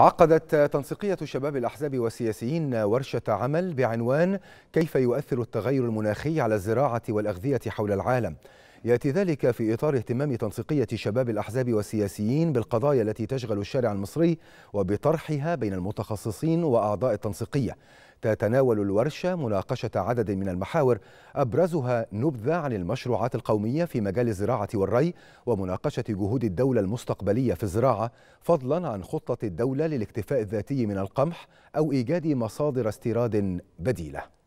عقدت تنسيقية شباب الأحزاب والسياسيين ورشة عمل بعنوان كيف يؤثر التغير المناخي على الزراعة والأغذية حول العالم يأتي ذلك في إطار اهتمام تنسيقية شباب الأحزاب والسياسيين بالقضايا التي تشغل الشارع المصري وبطرحها بين المتخصصين وأعضاء التنسيقية تتناول الورشة مناقشة عدد من المحاور أبرزها نبذة عن المشروعات القومية في مجال الزراعة والري ومناقشة جهود الدولة المستقبلية في الزراعة فضلا عن خطة الدولة للاكتفاء الذاتي من القمح أو إيجاد مصادر استيراد بديلة